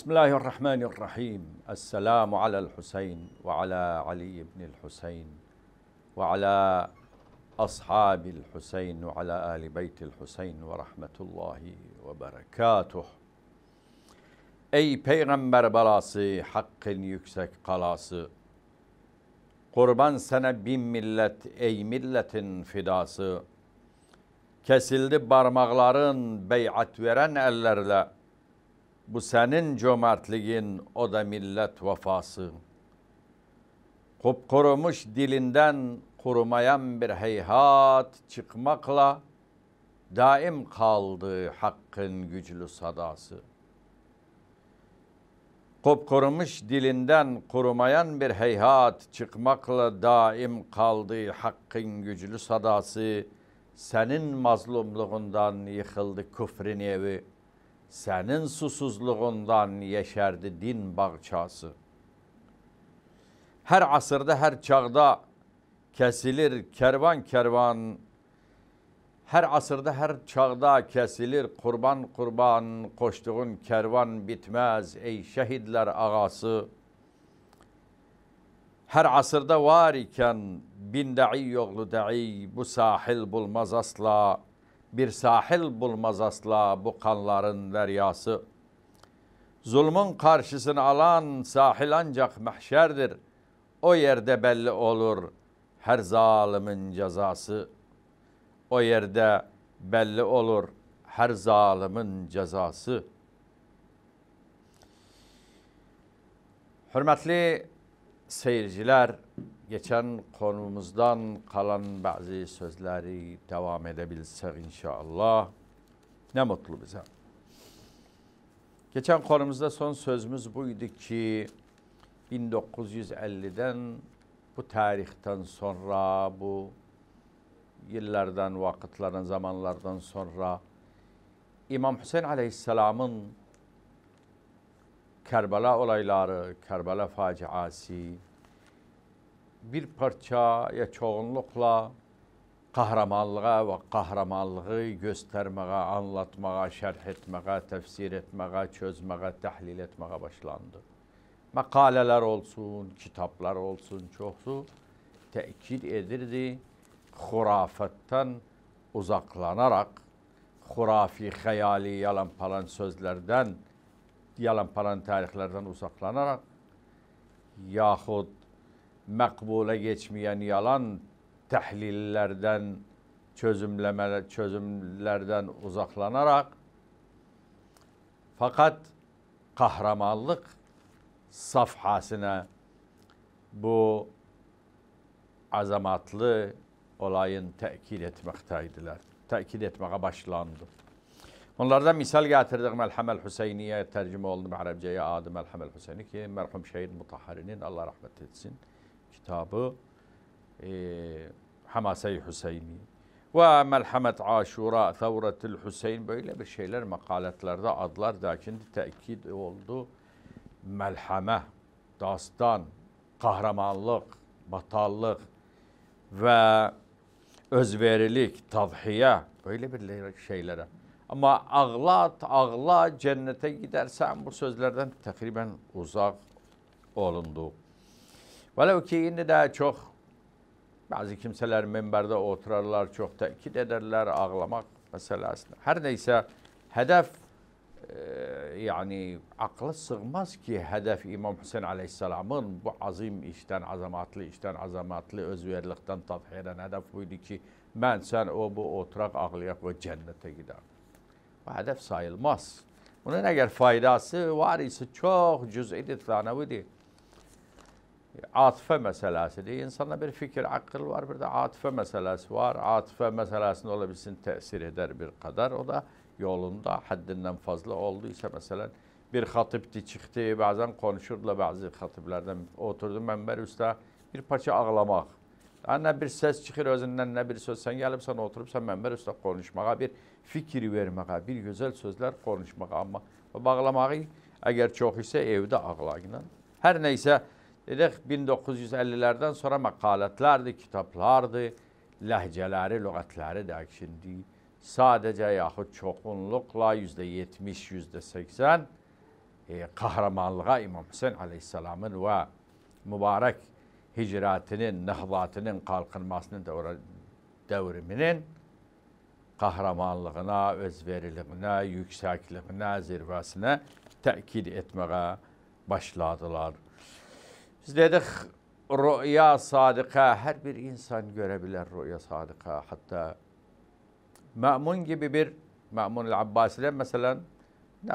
بسم الله الرحمن الرحيم السلام على الحسين وعلى علي بن الحسين وعلى أصحاب الحسين وعلى آل بيت الحسين ورحمة الله وبركاته أي پیغمبر براسي حق يكسك قلاسي قربان سنة بين ملت أي ملت فداسي كسلد بارمغلارن بيعت ورن ألرلأ Bu senin cömertliğin, o da millet vefası. Kup dilinden kurumayan bir heyhat çıkmakla daim kaldı hakkın güçlü sadası. Kup dilinden kurumayan bir heyhat çıkmakla daim kaldı hakkın güçlü sadası. Senin mazlumluğundan yıkıldı küfrin evi.'' Senin susuzluğundan yeşerdi din bağçası. Her asırda, her çağda kesilir kervan kervan. Her asırda, her çağda kesilir kurban kurban. Koştuğun kervan bitmez ey şehitler ağası. Her asırda var iken bin da'i yoklu da'i bu sahil bulmaz asla.'' bir sahil bulmaz asla bu kanların deryası. Zulmün karşısını alan sahil ancak mahşerdir. O yerde belli olur her zalimin cezası. O yerde belli olur her zalimin cezası. Hürmetli seyirciler, geçen konumuzdan kalan bazı sözleri devam edebilsek inşallah ne mutlu bize. Geçen konumuzda son sözümüz buydu ki 1950'den bu tarihten sonra bu yıllardan, vakitlerden, zamanlardan sonra İmam Hüseyin Aleyhisselam'ın Kerbela olayları, Kerbela faciası, bir parça ya çoğunlukla kahramanlığa ve kahramanlığı göstermeye, anlatmaya, şerh etmeye, tefsir etmeye, çözmeye, tahlil etmeye başlandı. Makaleler olsun, kitaplar olsun çoxu təkid edirdi xurafətdən uzaklanarak, xurafi, hayali yalan-palan sözlerden, yalan-palan tarixlərdən uzaqlanaraq yaxud mekbule geçmeyen yalan tehlillerden, çözümlerden uzaklanarak fakat kahramanlık safhasına bu azamatlı olayın tekil etmekteydiler. Tekil etmeye başlandı. Onlardan misal getirdik Melhamel Hüseyniye tercüme oldu Arapçaya adı Melhamel Hüseyni ki merhum şehit Mutahhari'nin Allah rahmet etsin kitabı e, Hamase-i Hüseyni ve Melhamet Aşura, Tavretül Hüseyin böyle bir şeyler makaletlerde adlar da şimdi tekit oldu. Melhame, dastan, kahramanlık, batallık ve özverilik, tavhiye böyle bir şeylere. Ama ağlat, ağla cennete gidersen bu sözlerden takriben uzak olunduk. Vələ ki, indi də çox bəzi kimsələr minbərdə oturarlar, çox təkid edərlər ağlamaq məsələsində. Hər nəysə hədəf e, yəni aqla sığmaz ki, hədəf İmam Hüseyn əleyhissalamın bu azim işdən, azamatlı işdən, azamatlı özverlikdən tadhirən hədəf buydu ki, mən, sən, o, bu oturaq ağlayaq və cənnətə gedər. Bu hədəf sayılmaz. Bunun əgər faydası var isə çox cüz'idir, thanəvidir. Atife meselesi diye insanda bir fikir, akıl var. Bir de atife meselesi var. Atife meselesinde olabilsin tesir eder bir kadar. O da yolunda haddinden fazla olduysa mesela bir hatipti çıktı. Bazen konuşurdular bazı hatiplerden. oturdu member üstte bir paça ağlamak. Ne bir ses çıkır özünden ne bir söz. Sen gelip sana oturup sen member üstte konuşmaya, bir fikir vermeye, bir güzel sözler konuşmaya. Ama bağlamayı eğer çok ise evde ağlayın. Her neyse Dedik 1950'lərdən sonra məqalətlərdir, kitablardır, ləhcələri, lüğətləri də şimdi sadəcə çoğunlukla yüzde %70, %80 e, kahramanlığa İmam Hüseyin Aleyhisselamın və mübarək hicratinin, nəhvatının, qalqınmasının dövr devriminin kahramanlığına, özveriliğine, yüksekliğine, zirvesine təkid etməyə başladılar. Biz dedik rüya sadıka her bir insan görebilir rüya sadıka hatta Ma'mun gibi bir Ma'mun Abbasi'den mesela e,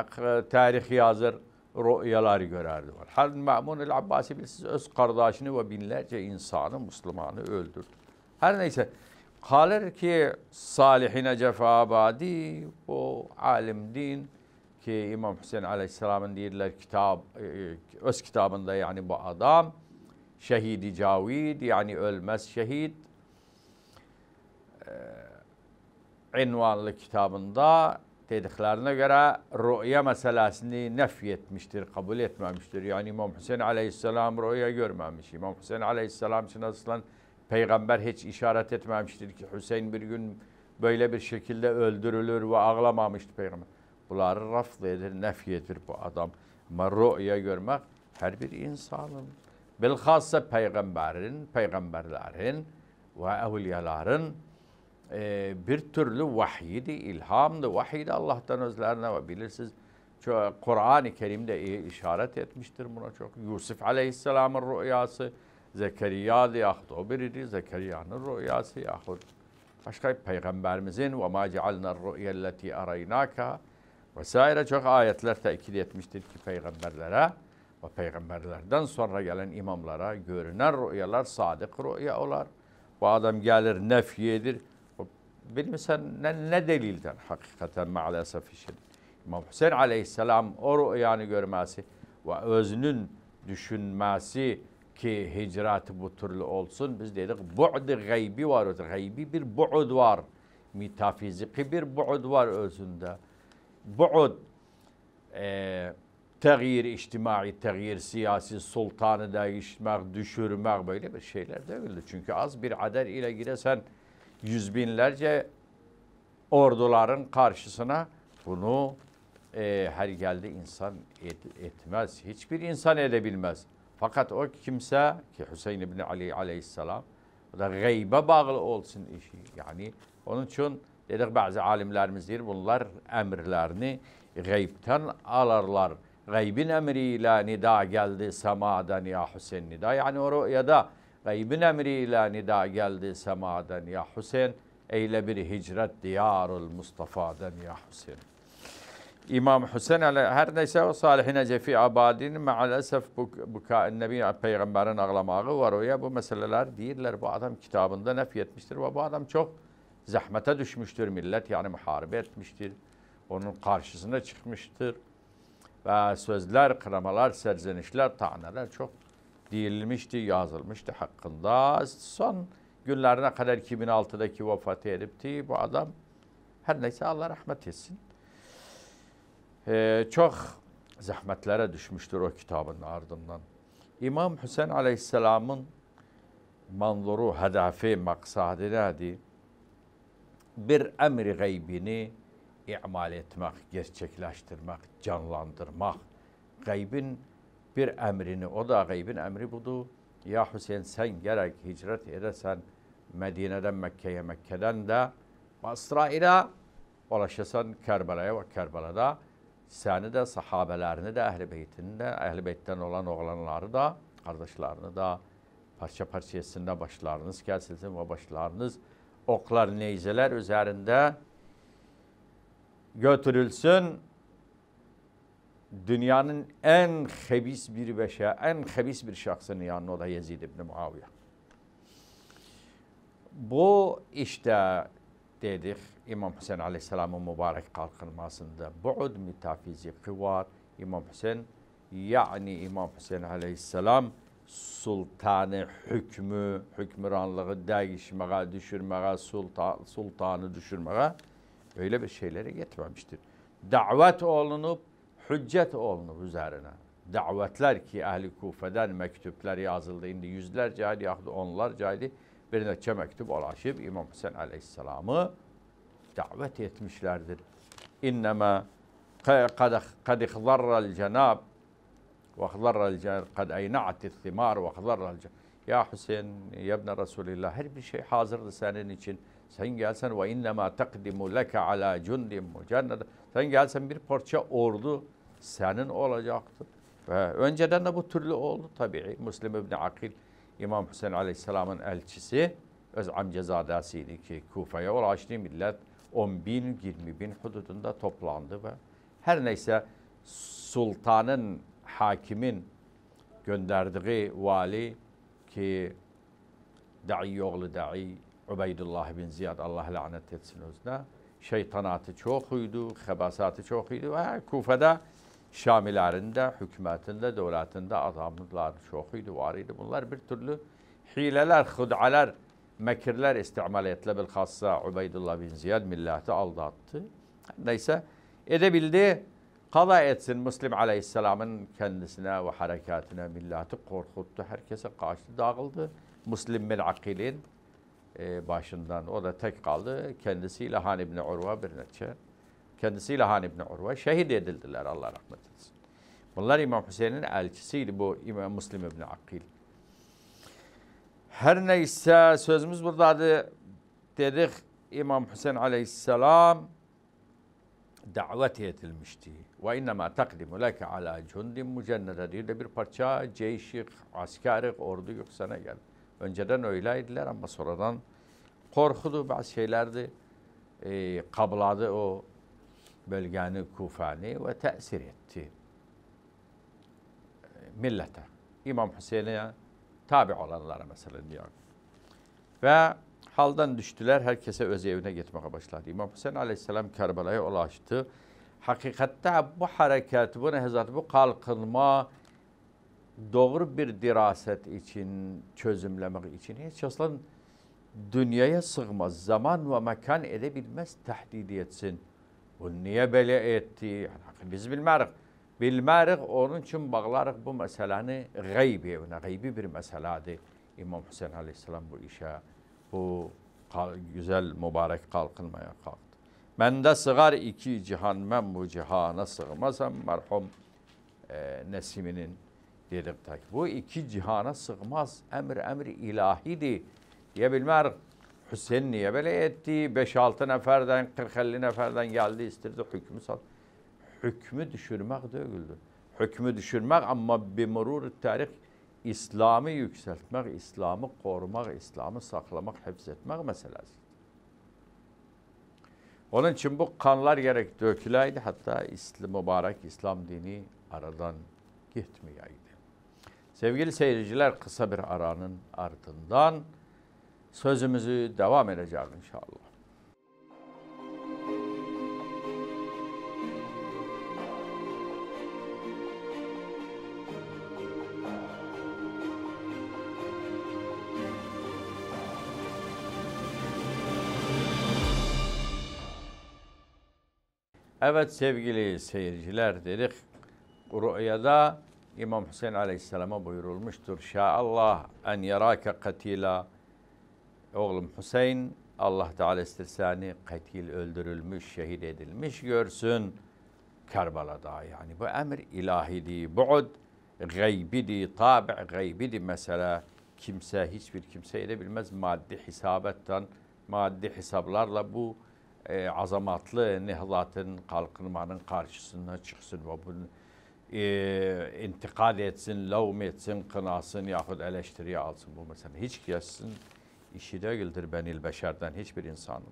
tarih yazır rüyalar görerdi. Hal Ma'mun Abbasi bilsiz öz kardeşini ve binlerce insanı, Müslümanı öldürdü. Her neyse kalır ki salihine cefabadi o alim din ki İmam Hüseyin Aleyhisselam'ın değiller kitap, e, e, öz kitabında yani bu adam şehidi cavid yani ölmez şehit e, ünvanlı kitabında dediklerine göre rüya meselesini nefyetmiştir, kabul etmemiştir. Yani İmam Hüseyin Aleyhisselam rüya görmemiş. İmam Hüseyin Aleyhisselam için aslan peygamber hiç işaret etmemiştir ki Hüseyin bir gün böyle bir şekilde öldürülür ve ağlamamıştı peygamber. Bunları raf edir, nefiyedir bu adam. Ama rüya görmek her bir insanın. Bilhassa peygamberin, peygamberlerin ve evliyaların e, bir türlü vahiydi, ilhamdı, vahiydi Allah'tan özlerine ve bilirsiniz Kur'an-ı Kerim'de işaret etmiştir buna çok. Yusuf Aleyhisselam'ın rüyası, Zekeriya yahut biriydi. Zekeriya'nın rüyası yahut başka peygamberimizin ve ma cealna rü'yelleti areynaka vesaire çok ayetler tekil etmiştir ki peygamberlere ve peygamberlerden sonra gelen imamlara görünen rüyalar sadık rüya olar. Bu adam gelir nefyedir. Bilmesen ne, ne delilden hakikaten maalesef işin. İmam Hüseyin aleyhisselam o rüyanı görmesi ve özünün düşünmesi ki hicratı bu türlü olsun. Biz dedik bu'd gaybi var. Gaybi bir bu'd var. Metafiziki bir bu'd var özünde. بعد e, Tağyir içtimai, tağyir siyasi, sultanı değiştirmek, düşürmek böyle bir şeyler de öyle. Çünkü az bir adet ile giresen yüz binlerce orduların karşısına bunu e, her geldi insan et, etmez. Hiçbir insan edebilmez. Fakat o kimse ki Hüseyin İbni Ali aleyhisselam o da gaybe bağlı olsun işi. Yani onun için Dedik bazı alimlerimiz deyir, bunlar emirlerini gaybten alarlar. Gaybin emriyle nida geldi semadan ya Hüseyin nida. Yani o rüyada gaybin emriyle nida geldi semadan ya Hüseyin. Eyle bir hicret diyarul Mustafa'dan ya Hüseyin. İmam Hüseyin her neyse o Salih Necefi Abadi'nin maalesef bu, bu Nebi Peygamber'in ağlamağı var. Ya bu meseleler değiller. Bu adam kitabında nef etmiştir ve bu adam çok zahmete düşmüştür millet yani muharebe etmiştir. Onun karşısına çıkmıştır. Ve sözler, kıramalar, serzenişler, taneler çok değilmişti, yazılmıştı hakkında. Son günlerine kadar 2006'daki vefat edipti. Bu adam her neyse Allah rahmet etsin. Ee, çok zahmetlere düşmüştür o kitabın ardından. İmam Hüseyin Aleyhisselam'ın manzuru, hedefi, maksadı neydi? bir emri gaybini imal etmek, gerçekleştirmek, canlandırmak. Gaybin bir emrini, o da gaybin emri budur. Ya Hüseyin sen gerek hicret edesen Medine'den Mekke'ye, Mekke'den de Basra ile ulaşırsan Kerbela'ya ve Kerbela'da seni de sahabelerini de ehl-i beytini de ehl-i beytten olan oğlanları da kardeşlerini de parça parça etsinler başlarınız kesilsin ve başlarınız oklar, neyzeler üzerinde götürülsün. Dünyanın en hebis bir beşe, en hebis bir şahsın yanına o da Yezid İbni Muaviye. Bu işte dedik İmam Hüseyin Aleyhisselam'ın mübarek kalkınmasında bu'ud metafizik var. İmam Hüseyin yani İmam Hüseyin Aleyhisselam sultanı hükmü, hükmüranlığı değişmeye, düşürmeye, sultan, sultanı düşürmeye öyle bir şeylere gitmemiştir. Davet olunup, hüccet olunup üzerine. Davetler ki Ahli Kufe'den mektupları yazıldı. Şimdi yüzlerce aydı, yahut onlarca aydı. Bir neçe mektup ulaşıp İmam Hüseyin Aleyhisselam'ı davet etmişlerdir. İnnemâ kad ihdarra'l cenab وَخْضَرَّ الْجَنَّةِ قَدْ اَيْنَعَتِ الثِّمَارِ وَخْضَرَّ الْجَنَّةِ Ya Hüseyin, yebne Resulillah her bir şey hazırdı senin için. Sen gelsen ve innema takdimu leke ala cundim cennete. Sen gelsen bir parça ordu senin olacaktı. Ve önceden de bu türlü oldu tabii. Müslim ibn Akil İmam Hüseyin Aleyhisselam'ın elçisi öz amcazadesiydi ki Kufa'ya ulaştı millet 10 bin 20 bin hududunda toplandı ve her neyse sultanın hakimin gönderdiği vali ki da'i oğlu da'i Ubeydullah bin Ziyad Allah lanet etsin özüne. Şeytanatı çok uydu, hebasatı çok uydu ve Kufa'da Şamilerinde, hükümetinde, devletinde adamlar çok uydu, var idi. Bunlar bir türlü hileler, hud'alar, mekirler istimal ettiler. Bilhassa Ubeydullah bin Ziyad milleti aldattı. Neyse edebildi. Kala etsin Müslim Aleyhisselam'ın kendisine ve harekatine milleti korkuttu. Herkese kaçtı, dağıldı. Müslim bin Akil'in e, başından o da tek kaldı. Kendisiyle Han İbni Urva bir neçe. Kendisiyle Han İbni Urva şehit edildiler Allah rahmet eylesin. Bunlar İmam Hüseyin'in elçisiydi bu İmam Müslim İbni Akil. Her neyse sözümüz buradadır. Dedik İmam Hüseyin Aleyhisselam daveti edilmişti. Ve innema takdimu leke ala cundin mücennede diyor de bir parça ceyşik, askerik, ordu yok sana gel. Önceden öyleydiler ama sonradan korkudu bazı şeylerdi. E, kabladı o bölgeni, Kufani ve tesir etti e, millete. İmam Hüseyin'e tabi olanlara mesela diyor. Ve Haldan düştüler, herkese öz evine gitmeye başladı. İmam Hüseyin aleyhisselam Kerbela'ya ulaştı. Hakikatte bu hareket, bu nehzat, bu kalkınma doğru bir diraset için, çözümlemek için hiç aslan dünyaya sığmaz. Zaman ve mekan edebilmez tehdit etsin. Bu niye böyle etti? Yani biz bilmerik. Bilmerik, onun için bağlarık bu meseleni gaybi evine. Gaybi bir meseladır. İmam Hüseyin Aleyhisselam bu işe bu güzel mübarek kalkınmaya kalktı. Bende sığar iki cihan, ben bu cihana sığmazam merhum e, Nesimi'nin dedik tak. Bu iki cihana sığmaz, emir emri ilahidi diye bilmer. Hüseyin niye böyle etti? 5-6 neferden, 40-50 neferden geldi istirdi hükmü sal. Hükmü düşürmek döküldü. Hükmü düşürmek ama bir murur tarih İslam'ı yükseltmek, İslam'ı korumak, İslam'ı saklamak, hepsetmek meselesi. Onun için bu kanlar gerek döküleydi. Hatta İslam, mübarek İslam dini aradan gitmeyeydi. Sevgili seyirciler kısa bir aranın ardından sözümüzü devam edeceğiz inşallah. Evet sevgili seyirciler dedik. Rüyada İmam Hüseyin Aleyhisselam'a buyurulmuştur. Şaallah en yarake katila. Oğlum Hüseyin Allah Teala istisani katil öldürülmüş, şehit edilmiş görsün. Kerbala'da yani bu emir ilahidi, bu'd, gaybidi, tabi' gaybidi mesela. Kimse, hiçbir kimse edebilmez maddi hisabetten, maddi hesaplarla bu e, azamatlı nehlatın, kalkınmanın karşısına çıksın ve bunu e, intikad etsin, lavm etsin, kınasın yahut eleştiriye alsın bu mesele. Hiç kesin işi değildir benil beşerden hiçbir insanın.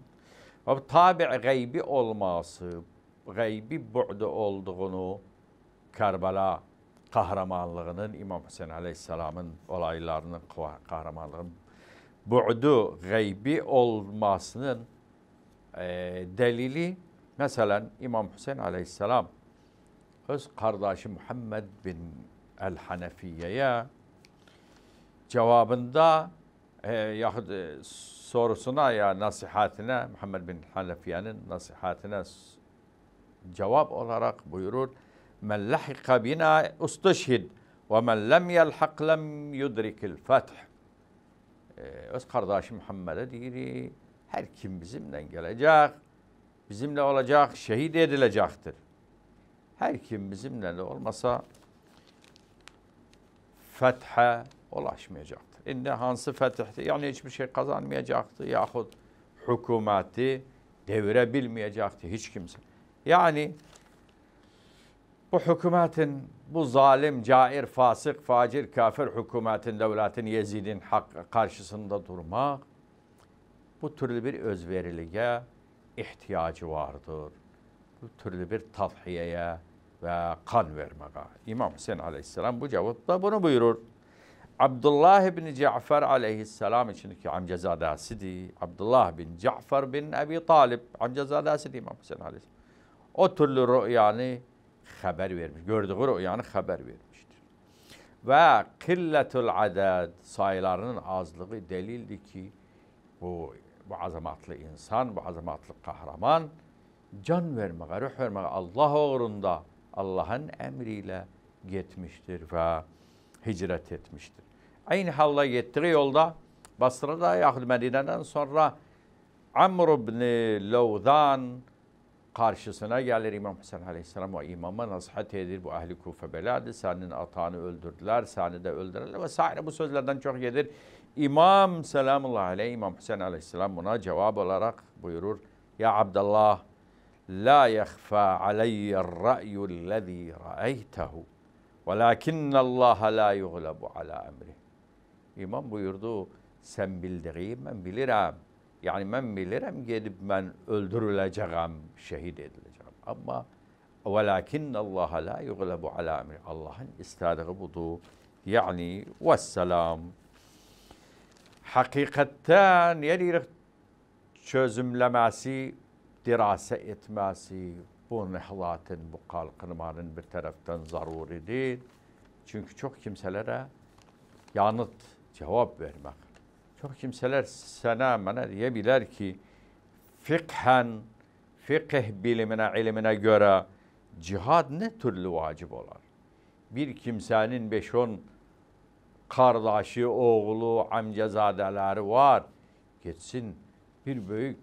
Ve tabi gaybi olması, gaybi bu'du olduğunu Kerbela kahramanlığının İmam Hüseyin Aleyhisselam'ın olaylarının kahramanlığının bu'du gaybi olmasının دليلي مثلا إمام حسين عليه السلام öz kardeşi Muhammed bin El Hanefiye'ye cevabında e, yahut e, sorusuna ya nasihatine Muhammed bin Hanefiye'nin nasihatine cevap olarak buyurur. Men lahika bina ustuşhid ve men lem yelhak lem yudrikil feth. Öz kardeşi Muhammed'e deyir Her kim bizimle gelecek, bizimle olacak, şehit edilecektir. Her kim bizimle olmasa fethe ulaşmayacaktır. İnne hansı fetihti yani hiçbir şey kazanmayacaktı yahut hükümeti devirebilmeyecekti hiç kimse. Yani bu hükümetin, bu zalim, cair, fasık, facir, kafir hükümetin, devletin, Yezid'in hak karşısında durmak bu türlü bir özveriliğe ihtiyacı vardır. Bu türlü bir tadhiyeye ve kan vermeye. İmam Hüseyin aleyhisselam bu cevapta bunu buyurur. Abdullah bin Cafer aleyhisselam için ki amcazadesidir. Abdullah bin Cafer bin Ebi Talib amcazadesidir İmam Hüseyin aleyhisselam. O türlü rüyanı haber vermiş. Gördüğü rüyanı haber vermiştir. Ve killetul adad sayılarının azlığı delildi ki bu bu azamatlı insan, bu azamatlı kahraman can vermeye, ruh vermeye Allah uğrunda Allah'ın emriyle gitmiştir ve hicret etmiştir. Aynı halde gittiği yolda Basra'da yahut Medine'den sonra Amr ibn Levdan karşısına gelir İmam Hüseyin Aleyhisselam ve imama nasihat edir. Bu ahli Kufa beladı. Senin atanı öldürdüler, seni de öldürürler vesaire. Bu sözlerden çok gelir. İmam selamullahi aleyh, İmam Hüseyin aleyhisselam buna cevap olarak buyurur. Ya Abdullah, la yehfa aleyye ra'yu lezî ra'eytehu. Velakinne Allah la yuglabu ala emri. İmam buyurdu, sen bildiğin ben bilirim. Yani ben bilirim gidip ben öldürüleceğim, şehit edileceğim. Ama velakinne Allah la yuglabu ala emri. Allah'ın istediği budur. Yani vesselam hakikatten yenilik çözümlemesi, dirase etmesi, bu nihlatın, bu kalkınmanın bir taraftan zaruri Çünkü çok kimselere yanıt, cevap vermek. Çok kimseler sana bana diyebilir ki fikhen, fikih bilimine, ilimine göre cihad ne türlü vacip olar? Bir kimsenin 5-10 kardeşi, oğlu, amcazadeleri var. Geçsin bir büyük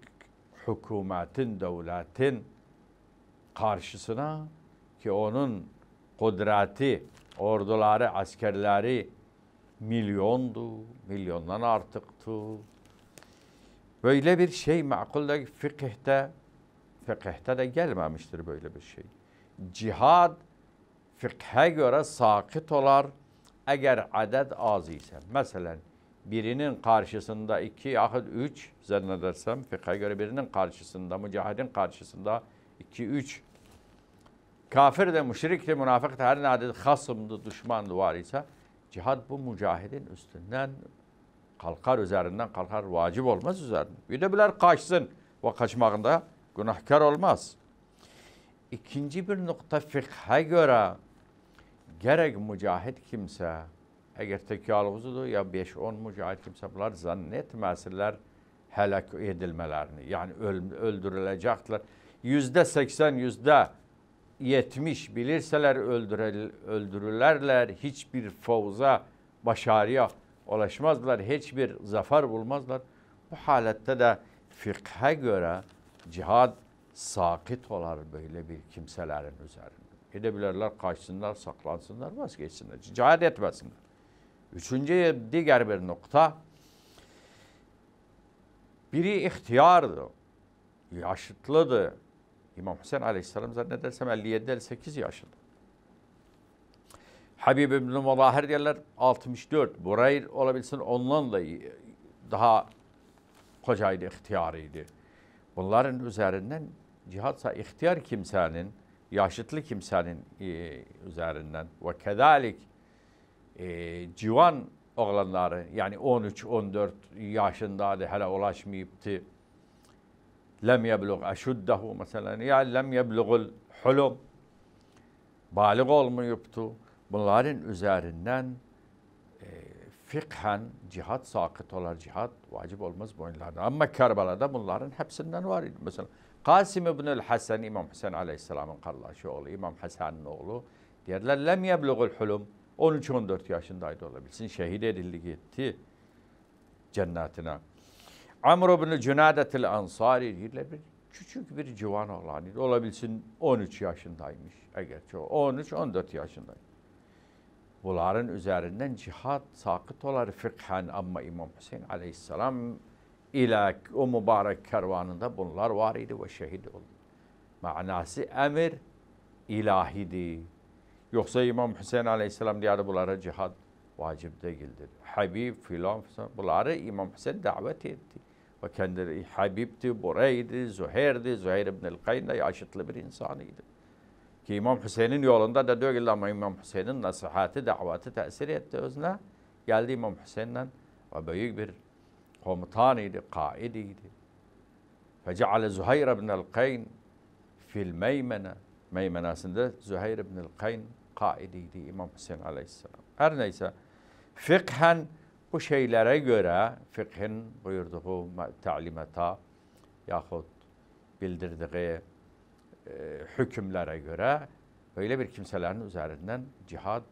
hükümetin, devletin karşısına ki onun kudreti, orduları, askerleri milyondu, milyondan artıktı. Böyle bir şey makuldeki fıkıhta, fıkıhta de gelmemiştir böyle bir şey. Cihad fıkhe göre sakit olar, eğer adet az ise, mesela birinin karşısında iki yahut üç zannedersem fıkha göre birinin karşısında, mücahidin karşısında iki, üç kafir de, müşrik de, münafık da her ne adet hasımdı, düşmandı var ise cihad bu mücahidin üstünden kalkar üzerinden kalkar vacip olmaz üzerine. Bir de biler kaçsın ve kaçmağında günahkar olmaz. İkinci bir nokta fıkha göre gerek mücahit kimsə, eğer tək yalğızdır ya 5-10 mücahit kimsə bunlar zannetməsinlər həlak edilmələrini. yani öldürülecekler, yüzde Yüzdə 80, yüzdə 70 bilirsələr öldürül öldürürlərlər. Heç başarıya ulaşmazlar. hiçbir zafer bulmazlar. Bu halette de fıkha göre cihad sakit olar böyle bir kimselerin üzerinde. Edebilirler, kaçsınlar, saklansınlar, vazgeçsinler. Cihad etmesinler. Üçüncü diğer bir nokta, biri ihtiyardı, yaşıtlıdı. İmam Hüseyin Aleyhisselam zannedersem 57-58 yaşında. Habib ibn Mudahir diyorlar 64. Burayı olabilsin ondan da daha kocaydı, ihtiyarıydı. Bunların üzerinden cihatsa ihtiyar kimsenin yaşıtlı kimsenin e, üzerinden ve kedalik e, civan oğlanları yani 13-14 yaşında hele ulaşmayıptı. Lem yebluğ eşuddehu mesela ya lem yebluğul hulum. Balık olmayıptı. Bunların üzerinden fıkhen cihat sakıt olan cihat vacip olmaz boyunlarına. Ama Kerbela'da bunların hepsinden var. Mesela Kasım İbnül Hasan İmam Hüseyin Aleyhisselam'ın kardeşi oğlu İmam Hasan'ın oğlu derler lem yebluğul hulum 13-14 yaşındaydı olabilsin şehit edildi gitti cennetine. Amr ibn Cunadetil Ansari diyorlar bir küçük bir civan oğlanıydı olabilsin 13 yaşındaymış. Eğer 13-14 yaşındaymış bunların üzerinden cihat sakıt olar fıkhan ama İmam Hüseyin aleyhisselam ile o mübarek kervanında bunlar var idi ve şehit oldu. Manası emir ilahidi. Yoksa İmam Hüseyin aleyhisselam diyordu bunlara cihat vacip değildir. Habib filan bunları İmam Hüseyin davet etti. Ve kendileri Habib'ti, Burey'di, Züheyr'di, Züheyr ibn-i Kayn da yaşıtlı bir insanıydı. Ki İmam Hüseyin'in yolunda da değil ama İmam Hüseyin'in nasihati, davatı tesir etti özüne. Geldi İmam Hüseyin'den ve büyük bir komutanıydı, kaidiydi. فَجَعَلَ زُهَيْرَ بْنَ الْقَيْنِ فِي الْمَيْمَنَ Meymenasında Züheyr ibn el-Kayn kaidiydi İmam Hüseyin aleyhisselam. Her neyse Fikhen bu şeylere göre fıkhin buyurduğu talimata yahut bildirdiği e, hükümlere göre böyle bir kimselerin üzerinden cihad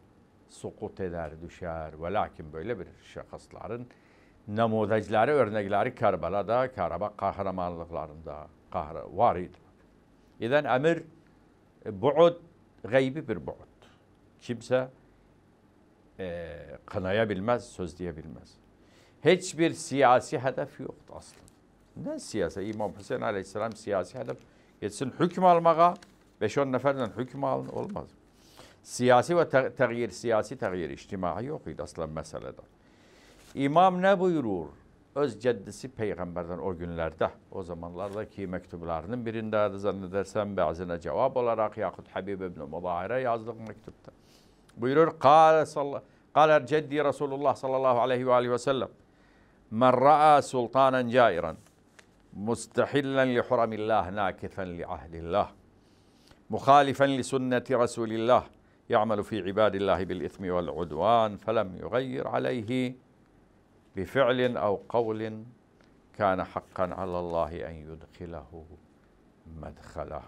sukut eder, düşer. Ve lakin böyle bir şahısların namudecleri, örnekleri Kerbela'da, Kerba kahramanlıklarında kahra var idi. İden emir e, bu'ud, gaybi bir bu'ud. Kimse e, kınayabilmez, söz diyebilmez. Hiçbir siyasi hedef yoktu aslında. Ne siyasi? İmam Hüseyin Aleyhisselam siyasi hedef Geçsin hüküm almaya. 5-10 neferden hüküm alın olmaz. Siyasi ve te siyasi teğyir, içtimai yok idi aslan meselede. İmam ne buyurur? Öz ceddisi peygamberden o günlerde, o zamanlardaki mektuplarının birinde zannedersem bazına cevap olarak yahut Habib ibn Mudahir'e yazdık mektupta. Buyurur, kâle er sallallahu قال جدي رسول الله صلى الله عليه وآله وسلم من رأى مستحلا لحرم الله ناكثا لعهد الله مخالفا لسنة رسول الله يعمل في عباد الله بالإثم والعدوان فلم يغير عليه بفعل أو قول كان حقا على الله أن يدخله مدخله.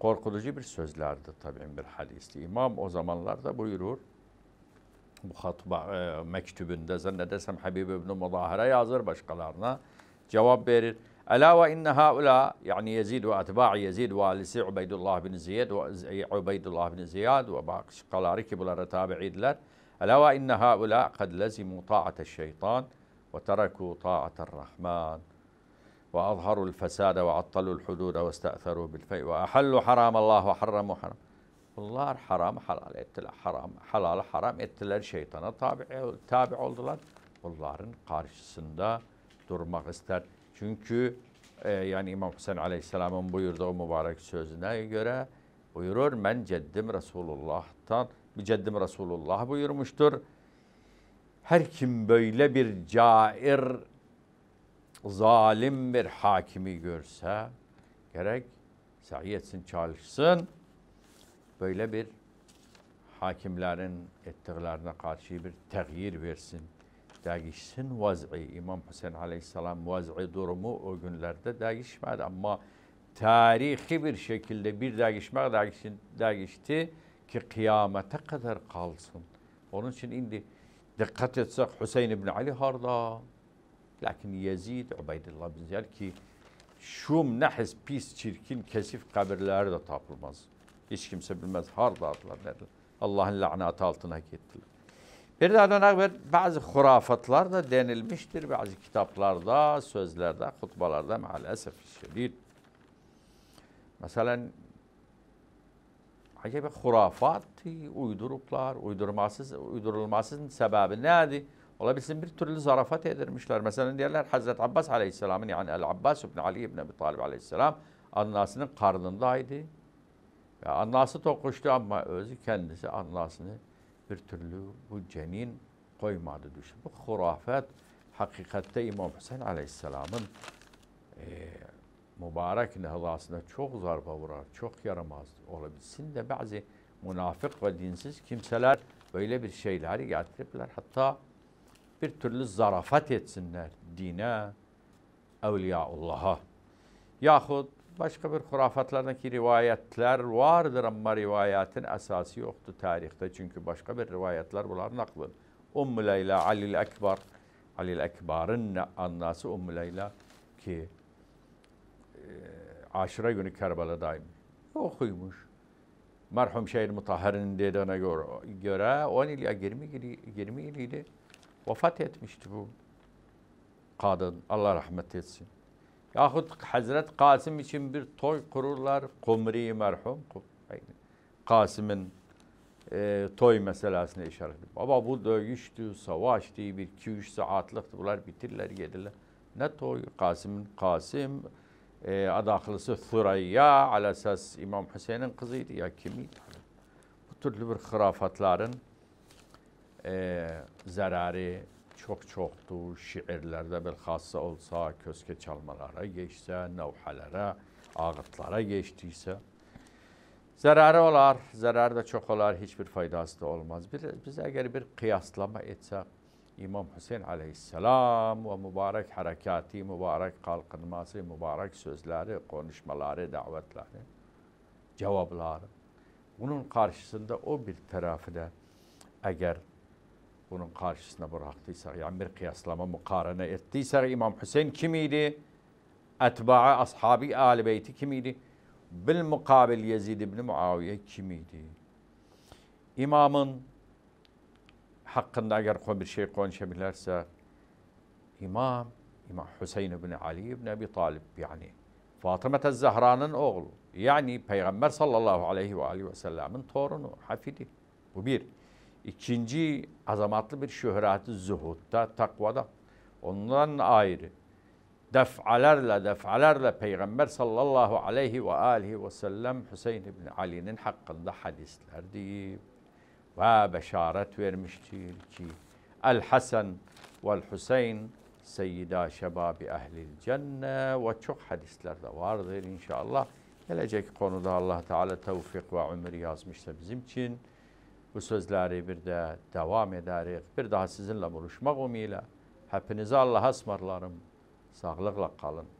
Korkulucu bir sözlerdir tabii bir hadisli. İmam o zamanlarda buyurur. muhatba e, mektubunda zannedesem Habib ibn Mudahara yazır başkalarına cevap verir. Ela ve inne haula yani Yezid ve atba'i Yezid ve alisi Ubeydullah bin Ziyad ve Ubeydullah bin Ziyad ve başkaları ki bunlara tabi'iydiler. Ela ve inne haula kad lezimu ta'ate şeytan ve tereku ta'ate rahman وأظهروا الفساد وعطلوا الحدود واستأثروا بالفيء وأحلوا حرام الله وحرموا حرام Bunlar haram halal ettiler. Haram halal haram ettiler. Şeytana tabi, tabi oldular. Bunların karşısında durmak ister. Çünkü e, yani İmam Hüseyin Aleyhisselam'ın buyurduğu mübarek sözüne göre buyurur. ben ceddim Resulullah'tan bir ceddim Resulullah buyurmuştur. Her kim böyle bir cair, zalim bir hakimi görse gerek sahi etsin, çalışsın böyle bir hakimlerin ettiklerine karşı bir tegyir versin, değişsin vaz'i. İmam Hüseyin Aleyhisselam vaz'i durumu o günlerde değişmedi ama tarihi bir şekilde bir değişme değişti ki kıyamete kadar kalsın. Onun için indi dikkat etsek Hüseyin ibn Ali harda. Lakin Yezid, Ubeydullah bin Ziyar ki Şum, Nahis, pis, çirkin, kesif kabirleri de tapılmaz. Hiç kimse bilmez. Hardardılar dediler. Allah'ın lanatı altına gittiler. Bir daha beraber bazı hurafatlar da denilmiştir. Bazı kitaplarda, sözlerde, hutbalarda maalesef şiddet. Şey Mesela acaba hurafat uyduruplar, uydurmasız, uydurulmasının sebebi nedir? Olabilsin bir türlü zarafat edilmişler. Mesela diyorlar Hazreti Abbas Aleyhisselam'ın yani El Abbas ibn Ali ibn Abi Talib Aleyhisselam anasının karnındaydı. Ve anlası tokuştu ama özü kendisi anlasını bir türlü bu cenin koymadı düşün. Bu hurafet hakikatte İmam Hüseyin Aleyhisselam'ın e, mübarek nehlasına çok zarba vurar, çok yaramaz olabilsin de bazı münafık ve dinsiz kimseler böyle bir şeyleri getirirler. Hatta bir türlü zarafat etsinler dine, evliyaullah'a. Yahut Başka bir hurafatlardaki rivayetler vardır ama rivayetin esası yoktu tarihte. Çünkü başka bir rivayetler bunlar naklın. Ummu Leyla Alil Ekbar. Alil Ekbar'ın annesi Ummu Leyla ki e, aşura günü Kerbela'daymış. Okuymuş. Merhum Şehir Mutahhar'ın dediğine göre, göre 10 il ya 20, 20 il idi. Vefat etmişti bu kadın. Allah rahmet etsin. Yahut Hazret Kasım için bir toy kururlar. Kumri merhum. Kasım'ın e, toy meselesine işaret ediyor. Baba bu dövüştü, savaştı, bir iki üç saatlıktı. Bunlar bitirler, gelirler. Ne toy? Kasım'ın Kasım, e, adı akıllısı Thurayya, alasas İmam Hüseyin'in kızıydı. Ya kimiydi? Bu türlü bir xırafatların e, zararı, çok çoxdu şiirlerde bir hassa olsa, köskə çalmalara geçse nəvhələrə, ağıtlara geçtiyse zərəri olar, zərər da çok olar, hiçbir faydası da olmaz. Bir, biz eğer bir kıyaslama etsək, İmam Hüseyin aleyhisselam ve mübarek harekati mübarek qalqınması, mübarek sözləri, konuşmaları, dəvətləri, cavabları. Bunun karşısında o bir tərəfi də əgər bunun karşısına bıraktıysak, yani bir kıyaslama mukarene ettiysek İmam Hüseyin kim idi? Etba'a ashabi âli beyti kim idi? Yezid ibn Muaviye kim İmamın hakkında eğer bir şey konuşabilirse İmam, İmam Hüseyin ibn Ali ibn Abi Talib yani Fatıma Zehra'nın oğlu yani Peygamber sallallahu aleyhi ve aleyhi ve sellemin torunu, hafidi. Bu bir. İkinci azamatlı bir şöhreti zuhutta, takvada. Ondan ayrı. defalarla defalarla Peygamber sallallahu aleyhi ve aleyhi ve sellem Hüseyin ibn Ali'nin hakkında hadisler deyip ve beşaret vermiştir ki El Hasan vel Hüseyin Seyyida Şebabi Ehlil Cenne ve çok hadisler de vardır inşallah. Gelecek konuda Allah Teala tevfik ve ömür yazmışsa bizim için. Bu sözləri bir də davam edərik. Bir daha sizinlə buluşmaq ümilə. Həpinizi Allaha ısmarlarım. Sağlıqla qalın.